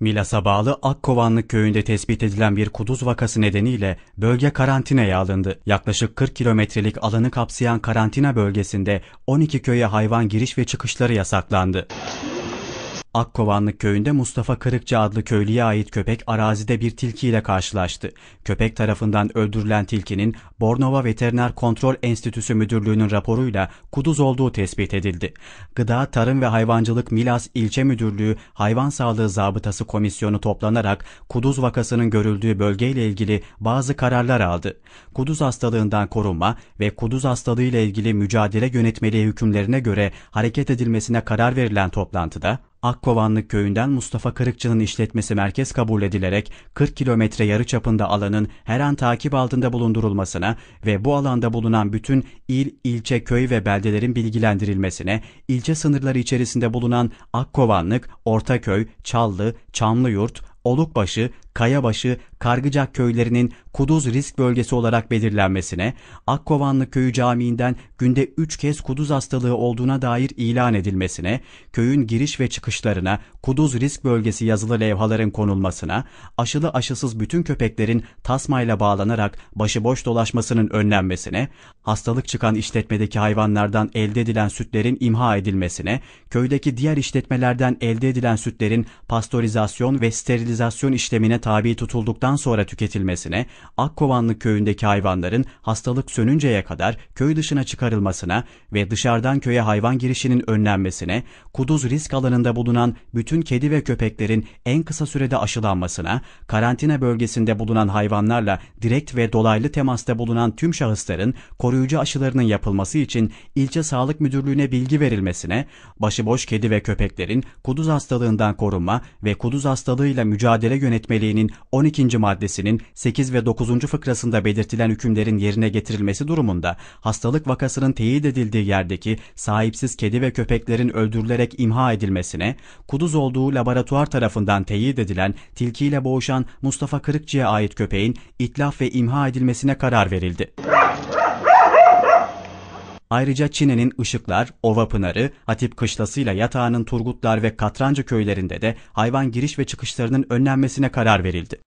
Milas'a bağlı Akkovanlı köyünde tespit edilen bir kuduz vakası nedeniyle bölge karantinaya alındı. Yaklaşık 40 kilometrelik alanı kapsayan karantina bölgesinde 12 köye hayvan giriş ve çıkışları yasaklandı. Akkovanlık köyünde Mustafa Kırıkçı adlı köylüye ait köpek arazide bir tilkiyle karşılaştı. Köpek tarafından öldürülen tilkinin Bornova Veteriner Kontrol Enstitüsü Müdürlüğü'nün raporuyla kuduz olduğu tespit edildi. Gıda, Tarım ve Hayvancılık Milas İlçe Müdürlüğü Hayvan Sağlığı Zabıtası Komisyonu toplanarak kuduz vakasının görüldüğü bölgeyle ilgili bazı kararlar aldı. Kuduz hastalığından korunma ve kuduz hastalığıyla ilgili mücadele yönetmeliği hükümlerine göre hareket edilmesine karar verilen toplantıda Akkovanlık köyünden Mustafa Kırıkçı'nın işletmesi merkez kabul edilerek 40 kilometre yarı çapında alanın her an takip altında bulundurulmasına ve bu alanda bulunan bütün il, ilçe, köy ve beldelerin bilgilendirilmesine, ilçe sınırları içerisinde bulunan Akkovanlık, Ortaköy, Çallı, Çamlıyurt, Olukbaşı, Kayabaşı, Kargıcak köylerinin Kuduz risk bölgesi olarak belirlenmesine, Akkovanlı Köyü Camii'nden günde 3 kez kuduz hastalığı olduğuna dair ilan edilmesine, köyün giriş ve çıkışlarına Kuduz risk bölgesi yazılı levhaların konulmasına, aşılı aşısız bütün köpeklerin tasmayla bağlanarak başıboş dolaşmasının önlenmesine, hastalık çıkan işletmedeki hayvanlardan elde edilen sütlerin imha edilmesine, köydeki diğer işletmelerden elde edilen sütlerin pastorizasyon ve sterilizasyon işlemine tabi tutulduktan sonra tüketilmesine, Akkovanlı köyündeki hayvanların hastalık sönünceye kadar köy dışına çıkarılmasına ve dışarıdan köye hayvan girişinin önlenmesine, kuduz risk alanında bulunan bütün kedi ve köpeklerin en kısa sürede aşılanmasına, karantina bölgesinde bulunan hayvanlarla direkt ve dolaylı temasta bulunan tüm şahısların korunmasına, koruyucu aşılarının yapılması için ilçe sağlık müdürlüğüne bilgi verilmesine, başıboş kedi ve köpeklerin kuduz hastalığından korunma ve kuduz hastalığıyla mücadele yönetmeliğinin 12. maddesinin 8 ve 9. fıkrasında belirtilen hükümlerin yerine getirilmesi durumunda hastalık vakasının teyit edildiği yerdeki sahipsiz kedi ve köpeklerin öldürülerek imha edilmesine, kuduz olduğu laboratuvar tarafından teyit edilen tilkiyle boğuşan Mustafa Kırıkçı'ya ait köpeğin itlaf ve imha edilmesine karar verildi. Ayrıca Çine'nin Işıklar, Ova Pınarı, Hatip Kışlası'yla Yatağan'ın Turgutlar ve Katrancı köylerinde de hayvan giriş ve çıkışlarının önlenmesine karar verildi.